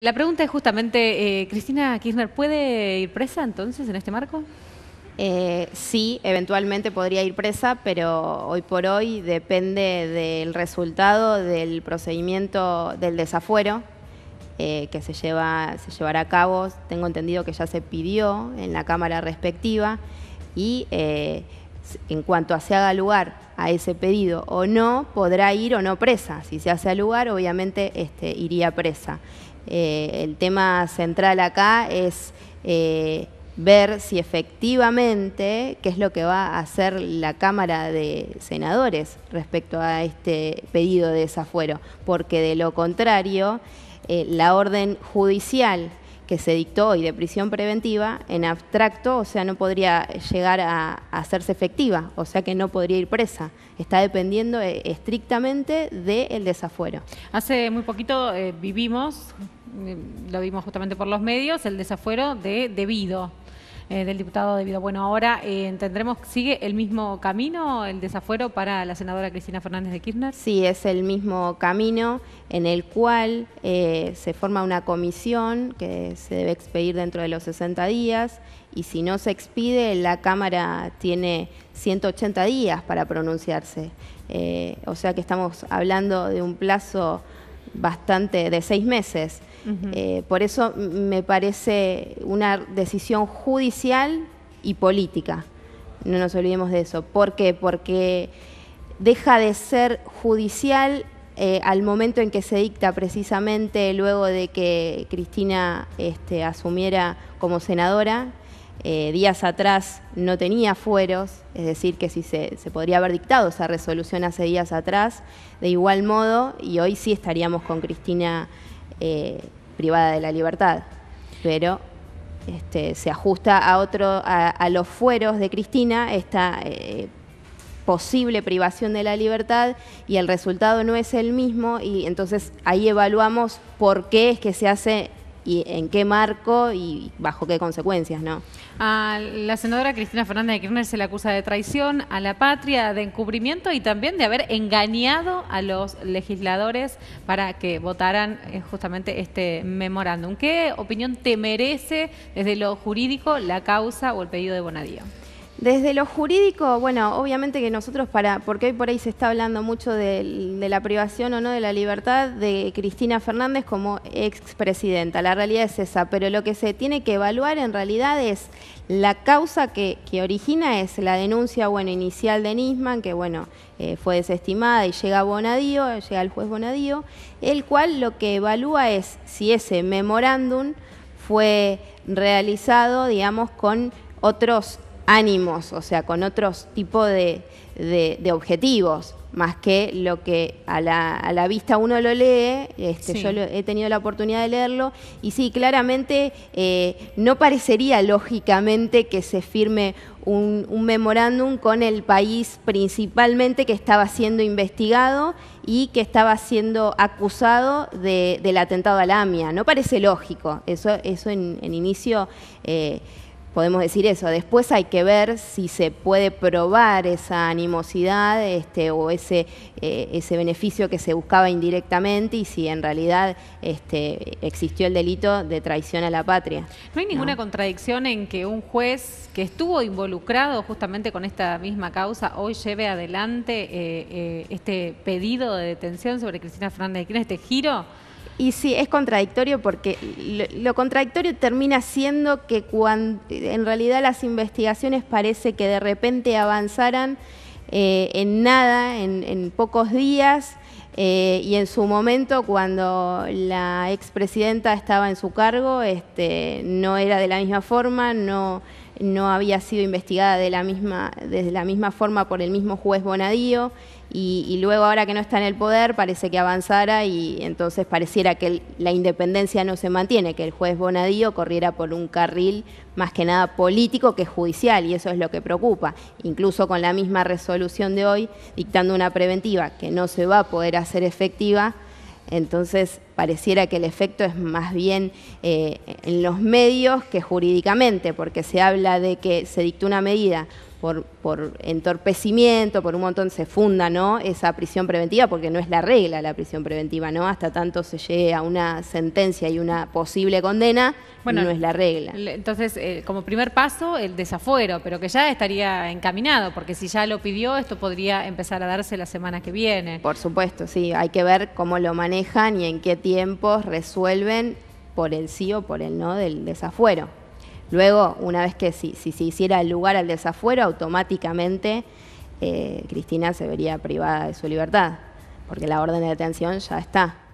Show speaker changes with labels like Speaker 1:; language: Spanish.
Speaker 1: La pregunta es justamente, eh, Cristina Kirchner, ¿puede ir presa entonces en este marco?
Speaker 2: Eh, sí, eventualmente podría ir presa, pero hoy por hoy depende del resultado del procedimiento del desafuero eh, que se, lleva, se llevará a cabo. Tengo entendido que ya se pidió en la Cámara respectiva y eh, en cuanto se haga lugar a ese pedido o no, podrá ir o no presa. Si se hace lugar, obviamente este, iría presa. Eh, el tema central acá es eh, ver si efectivamente qué es lo que va a hacer la Cámara de Senadores respecto a este pedido de desafuero, porque de lo contrario, eh, la orden judicial que se dictó y de prisión preventiva, en abstracto, o sea, no podría llegar a, hacerse efectiva, o sea que no podría ir presa. Está dependiendo eh, estrictamente del desafuero.
Speaker 1: Hace muy poquito eh, vivimos, eh, lo vimos justamente por los medios, el desafuero de debido. del diputado debido. Bueno, ahora eh, entendremos, ¿sigue el mismo camino el desafuero para la senadora Cristina Fernández de Kirchner?
Speaker 2: Sí, es el mismo camino en el cual eh, se forma una comisión que se debe expedir dentro de los 60 días y si no se expide, la Cámara tiene 180 días para pronunciarse. Eh, o sea que estamos hablando de un plazo bastante de seis meses. Eh, por eso me parece una decisión judicial y política. No nos olvidemos de eso. ¿Por qué? Porque deja de ser judicial eh, al momento en que se dicta precisamente luego de que Cristina este, asumiera como senadora, eh, días atrás no tenía fueros, es decir, que si se, podría haber dictado esa resolución hace días atrás, de igual modo, y hoy sí estaríamos con Cristina eh, privada de la libertad, pero este, se ajusta a, otro, a, a los fueros de Cristina esta posible privación de la libertad y el resultado no es el mismo y entonces ahí evaluamos por qué es que se hace y en qué marco y bajo qué consecuencias, ¿no?
Speaker 1: A la senadora Cristina Fernández de Kirchner se le acusa de traición a la patria, de encubrimiento y también de haber engañado a los legisladores para que votaran eh, justamente este memorándum. ¿Qué opinión te merece desde lo jurídico la causa o el pedido de Bonadío?
Speaker 2: Desde lo jurídico, bueno, obviamente que nosotros para, porque hoy por ahí se está hablando mucho de, la privación o no de la libertad de Cristina Fernández como expresidenta, la realidad es esa, pero lo que se tiene que evaluar en realidad es la causa que, origina es la denuncia, bueno, inicial de Nisman, que bueno, eh, fue desestimada y llega a Bonadío, llega el juez Bonadío, el cual lo que evalúa es si ese memorándum fue realizado, digamos, con otros ánimos, o sea, con otros tipo de, objetivos, más que lo que a la, vista uno lo lee, este, yo he tenido la oportunidad de leerlo, y sí, claramente eh, no parecería lógicamente que se firme un, memorándum con el país principalmente que estaba siendo investigado y que estaba siendo acusado del atentado a la AMIA. No parece lógico, eso, eso en, inicio... Eh, podemos decir eso. Después hay que ver si se puede probar esa animosidad este, o eh, ese, beneficio que se buscaba indirectamente y si en realidad este, existió el delito de traición a la patria.
Speaker 1: No hay ninguna contradicción en que un juez que estuvo involucrado justamente con esta misma causa hoy lleve adelante eh, eh, este pedido de detención sobre Cristina Fernández de Kirchner, este giro.
Speaker 2: Y sí, es contradictorio porque lo, contradictorio termina siendo que en realidad las investigaciones parece que de repente avanzaran eh, en nada, en, pocos días, eh, y en su momento, cuando la expresidenta estaba en su cargo, este, no era de la misma forma, no, no había sido investigada de la misma, la misma forma por el mismo juez Bonadío y, luego ahora que no está en el poder parece que avanzara y entonces pareciera que la independencia no se mantiene, que el juez Bonadío corriera por un carril más que nada político que judicial y eso es lo que preocupa. Incluso con la misma resolución de hoy, dictando una preventiva que no se va a poder hacer efectiva, entonces, pareciera que el efecto es más bien eh, en los medios que jurídicamente, porque se habla de que se dictó una medida por, entorpecimiento, por un montón se funda ¿no? esa prisión preventiva, porque no es la regla la prisión preventiva, ¿no? Hasta tanto se llegue a una sentencia y una posible condena, bueno, no es la regla.
Speaker 1: Entonces, eh, como primer paso, el desafuero, pero que ya estaría encaminado, porque si ya lo pidió, esto podría empezar a darse la semana que viene.
Speaker 2: Por supuesto, sí, hay que ver cómo lo manejan y en qué tiempos resuelven por el sí o por el no del desafuero. Luego, una vez que si, se hiciera el lugar al desafuero, automáticamente eh, Cristina se vería privada de su libertad, porque la orden de detención ya está.